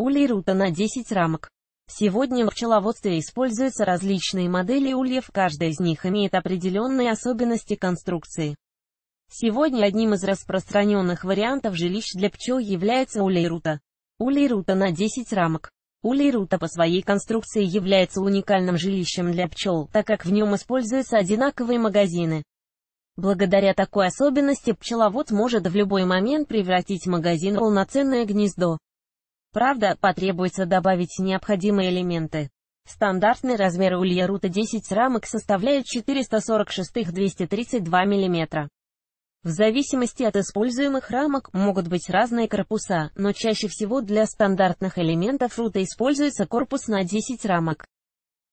Улей рута на 10 рамок. Сегодня в пчеловодстве используются различные модели ульев, каждая из них имеет определенные особенности конструкции. Сегодня одним из распространенных вариантов жилищ для пчел является улей рута. Улей рута на 10 рамок. Улей рута по своей конструкции является уникальным жилищем для пчел, так как в нем используются одинаковые магазины. Благодаря такой особенности пчеловод может в любой момент превратить магазин в полноценное гнездо. Правда, потребуется добавить необходимые элементы. Стандартный размер улья рута 10 рамок составляет 446-232 мм. В зависимости от используемых рамок могут быть разные корпуса, но чаще всего для стандартных элементов рута используется корпус на 10 рамок.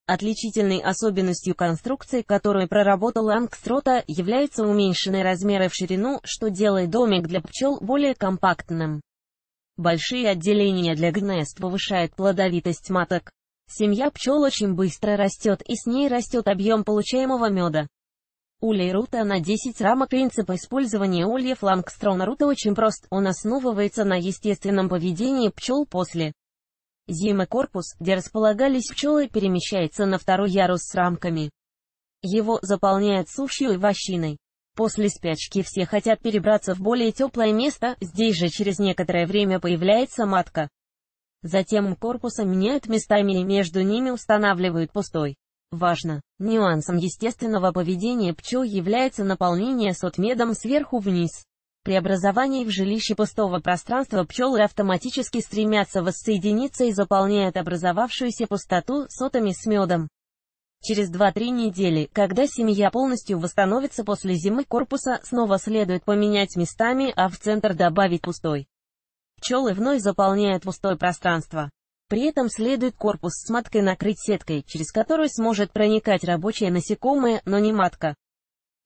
Отличительной особенностью конструкции, которую проработал Ангстрота, являются уменьшенные размеры в ширину, что делает домик для пчел более компактным. Большие отделения для гнезд повышают плодовитость маток. Семья пчел очень быстро растет и с ней растет объем получаемого меда. Улей рута на 10 рамок принцип использования ульев Лангстрона рута очень прост, он основывается на естественном поведении пчел после зимы корпус, где располагались пчелы, перемещается на второй ярус с рамками. Его заполняют сушью и вощиной. После спячки все хотят перебраться в более теплое место, здесь же через некоторое время появляется матка. Затем корпуса меняют местами и между ними устанавливают пустой. Важно! Нюансом естественного поведения пчел является наполнение сотмедом сверху вниз. При образовании в жилище пустого пространства пчелы автоматически стремятся воссоединиться и заполняют образовавшуюся пустоту сотами с медом. Через 2-3 недели, когда семья полностью восстановится после зимы корпуса, снова следует поменять местами, а в центр добавить пустой. Пчелы вновь заполняют пустое пространство. При этом следует корпус с маткой накрыть сеткой, через которую сможет проникать рабочее насекомое, но не матка.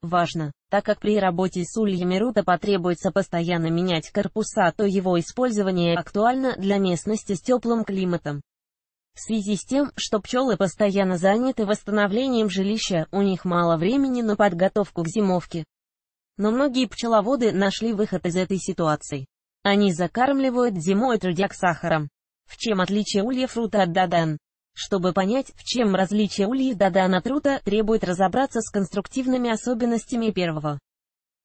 Важно, так как при работе с ульями рута потребуется постоянно менять корпуса, то его использование актуально для местности с теплым климатом. В связи с тем, что пчелы постоянно заняты восстановлением жилища, у них мало времени на подготовку к зимовке. Но многие пчеловоды нашли выход из этой ситуации. Они закармливают зимой трудяк сахаром. В чем отличие улья фрута от дадан? Чтобы понять, в чем различие ульев дадан от рута, требует разобраться с конструктивными особенностями первого.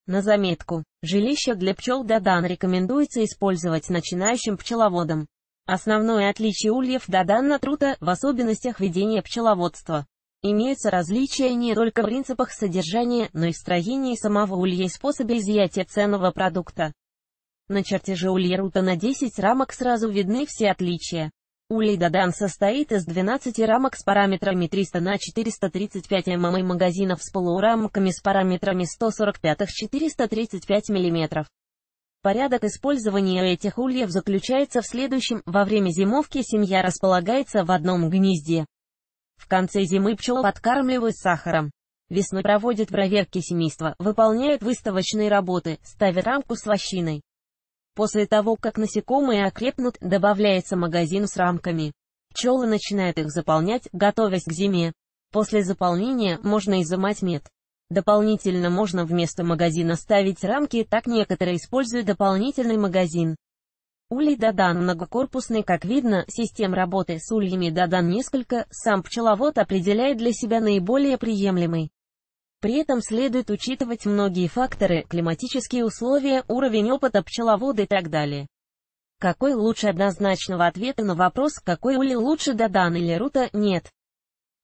На заметку, жилище для пчел дадан рекомендуется использовать начинающим пчеловодам. Основное отличие ульев дадана трута в особенностях ведения пчеловодства. Имеются различия не только в принципах содержания, но и в строении самого улья и способе изъятия ценного продукта. На чертеже улья Рута на 10 рамок сразу видны все отличия. Улей Дадан состоит из 12 рамок с параметрами 300 на 435 мм и магазинов с полурамками с параметрами 145-435 мм. Порядок использования этих ульев заключается в следующем. Во время зимовки семья располагается в одном гнезде. В конце зимы пчел подкармливают сахаром. Весной проводят проверки семейства, выполняют выставочные работы, ставят рамку с вощиной. После того, как насекомые окрепнут, добавляется магазин с рамками. Пчелы начинают их заполнять, готовясь к зиме. После заполнения можно изымать мед. Дополнительно можно вместо магазина ставить рамки, так некоторые используют дополнительный магазин. Улей Дадан многокорпусный, как видно, систем работы с ульями Дадан несколько, сам пчеловод определяет для себя наиболее приемлемый. При этом следует учитывать многие факторы, климатические условия, уровень опыта пчеловода и так далее. Какой лучше однозначного ответа на вопрос, какой улей лучше Дадан или Рута, нет.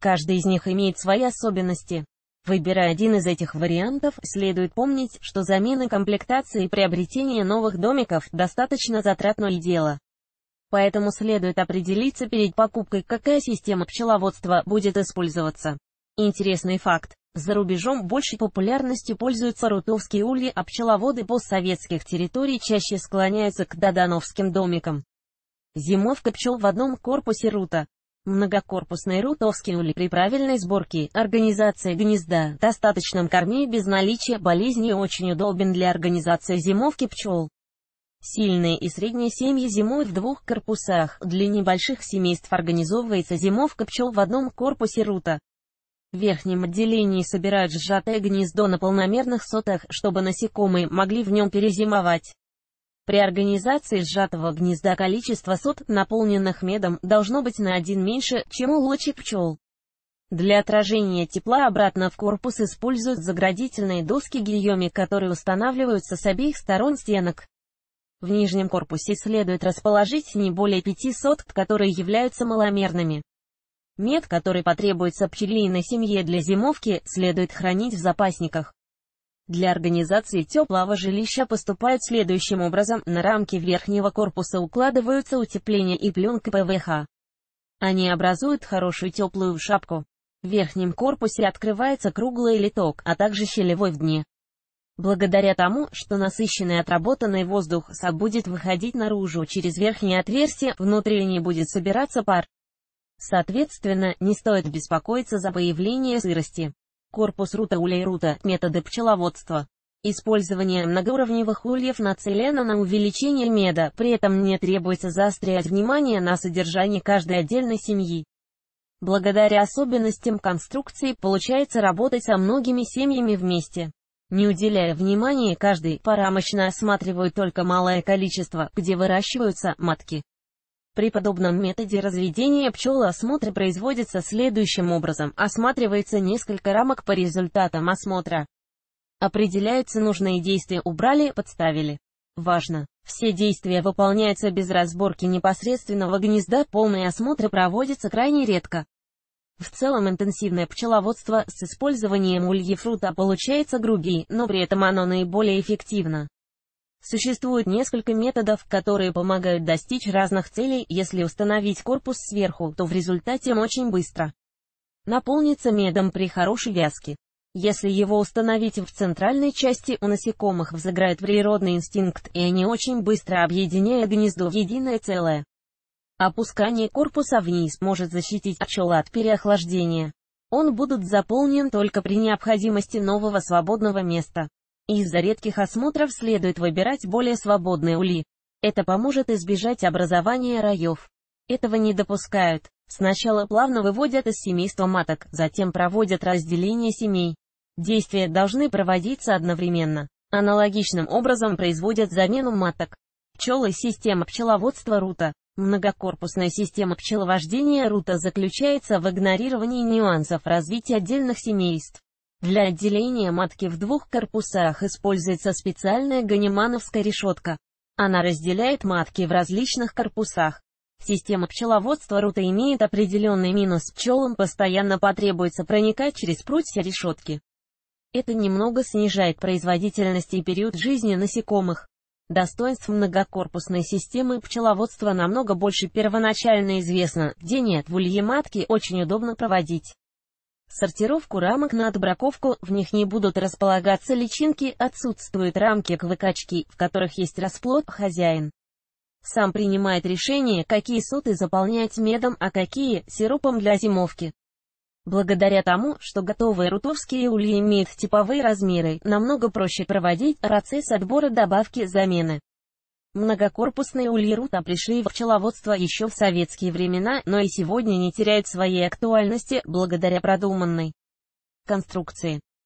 Каждый из них имеет свои особенности. Выбирая один из этих вариантов, следует помнить, что замена комплектации и приобретение новых домиков – достаточно затратное дело. Поэтому следует определиться перед покупкой, какая система пчеловодства будет использоваться. Интересный факт. За рубежом большей популярностью пользуются рутовские ульи, а пчеловоды постсоветских территорий чаще склоняются к додановским домикам. Зимовка пчел в одном корпусе рута. Многокорпусный рутовский улей при правильной сборке, организации гнезда, достаточном корме и без наличия болезни очень удобен для организации зимовки пчел. Сильные и средние семьи зимуют в двух корпусах, для небольших семейств организовывается зимовка пчел в одном корпусе рута. В верхнем отделении собирают сжатое гнездо на полномерных сотах, чтобы насекомые могли в нем перезимовать. При организации сжатого гнезда количество сот, наполненных медом, должно быть на один меньше, чем у лочек пчел. Для отражения тепла обратно в корпус используют заградительные доски гильоми, которые устанавливаются с обеих сторон стенок. В нижнем корпусе следует расположить не более 500, которые являются маломерными. Мед, который потребуется пчелиной семье для зимовки, следует хранить в запасниках. Для организации теплого жилища поступают следующим образом. На рамки верхнего корпуса укладываются утепление и пленка ПВХ. Они образуют хорошую теплую шапку. В верхнем корпусе открывается круглый литок, а также щелевой в дне. Благодаря тому, что насыщенный отработанный воздух СА будет выходить наружу через верхнее отверстие, внутренне будет собираться пар. Соответственно, не стоит беспокоиться за появление сырости. Корпус рута улей рута – методы пчеловодства. Использование многоуровневых ульев нацелено на увеличение меда, при этом не требуется заострять внимание на содержании каждой отдельной семьи. Благодаря особенностям конструкции получается работать со многими семьями вместе. Не уделяя внимания каждой, парамочно осматривают только малое количество, где выращиваются матки. При подобном методе разведения пчел осмотры производится следующим образом. Осматривается несколько рамок по результатам осмотра. Определяются нужные действия убрали, подставили. Важно! Все действия выполняются без разборки непосредственного гнезда, полные осмотры проводятся крайне редко. В целом интенсивное пчеловодство с использованием ульефрута получается грубее, но при этом оно наиболее эффективно. Существует несколько методов, которые помогают достичь разных целей, если установить корпус сверху, то в результате он очень быстро наполнится медом при хорошей вязке. Если его установить в центральной части, у насекомых взыграет природный инстинкт, и они очень быстро объединяя гнездо в единое целое. Опускание корпуса вниз может защитить пчел от переохлаждения. Он будет заполнен только при необходимости нового свободного места. Из-за редких осмотров следует выбирать более свободные ули. Это поможет избежать образования раев. Этого не допускают. Сначала плавно выводят из семейства маток, затем проводят разделение семей. Действия должны проводиться одновременно. Аналогичным образом производят замену маток. Пчелы – система пчеловодства РУТа. Многокорпусная система пчеловождения РУТа заключается в игнорировании нюансов развития отдельных семейств. Для отделения матки в двух корпусах используется специальная ганимановская решетка. Она разделяет матки в различных корпусах. Система пчеловодства рута имеет определенный минус. Пчелам постоянно потребуется проникать через прутья решетки. Это немного снижает производительность и период жизни насекомых. Достоинств многокорпусной системы пчеловодства намного больше первоначально известно, где нет в матки очень удобно проводить сортировку рамок на отбраковку, в них не будут располагаться личинки, отсутствуют рамки к выкачке, в которых есть расплод, хозяин. Сам принимает решение, какие соты заполнять медом, а какие – сиропом для зимовки. Благодаря тому, что готовые рутовские ульи имеют типовые размеры, намного проще проводить процесс отбора добавки замены. Многокорпусные ульи-рута пришли в пчеловодство еще в советские времена, но и сегодня не теряют своей актуальности, благодаря продуманной конструкции.